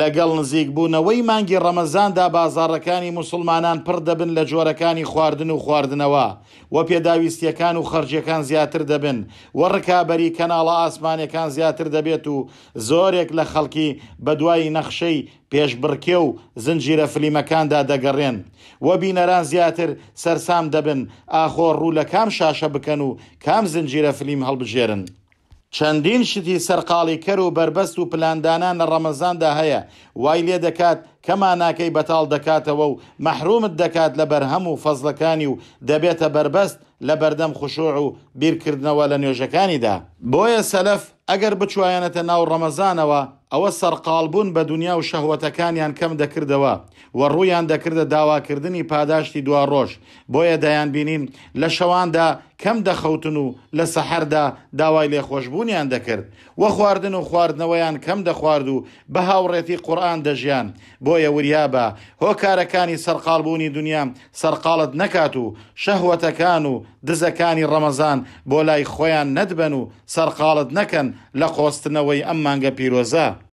لەگەڵ نزیکبوونەوەی مانگی ڕەمەزاندا بازارەکانی مسلمانان پڕ دەبن لە جۆرەکانی خواردن و خواردنەوە و پێداویستیەکان و خەرجەکان زیاتر دەبن و ڕکابەری کەناڵە ئاسمانەکان زیاتر دەبێت و زۆرێک لە خەڵکی بە دوایی نەخشەی پێشبڕکێ و زنجیرە فلیمەکاندا دەگەڕێن و بینەران زیاتر سەرسام دەبن ئاخۆ ڕوو لە کام شاشە بکەن و کام زنجیرە فلیم هەڵبژێرن. چەندین شتی سەرقاڵی کەر و بربەست و پلاندانان لە ڕەمەزاندا هەیە وای لێ دەکات کەما ناکەی بەتاڵ دەکاتەوە و مەحرومت دەکات لە بەرهەم و فەزلەکانی و دەبێتە بربەست لە بەردەم خوشوع و بیرکردنەوە لە نوێژەکانیدا بۆیە سەلف ئەگەر بچوایەنەتە ناو ڕەمەزانەوە ئەوە سەرقالبوون بە دنیا و شەهوەتەکانیان کەم دەکردەوە و ڕوویان دەکردە داواکردنی پاداشتی دوا ڕۆژ بۆیە دەیان بینین لە شەواندا کەم دەخەوتن و لە سەحردا داوای لێخۆشببوونیان دەکرد وە خواردن و خواردنەوەیان کەم دەخوارد و بە هاوڕێتی قورآان دەژیان بۆیە وریابە هۆکارەکانی سەرقالبوونی دنیا سەرقالت نەکات و شەهوەتەکان و دزەکانی ڕەمەزان بۆ لای خۆیان نەدبن و سەرقالت نەکەن لە قۆستنەوەی ئەم مانگە پیرۆزە.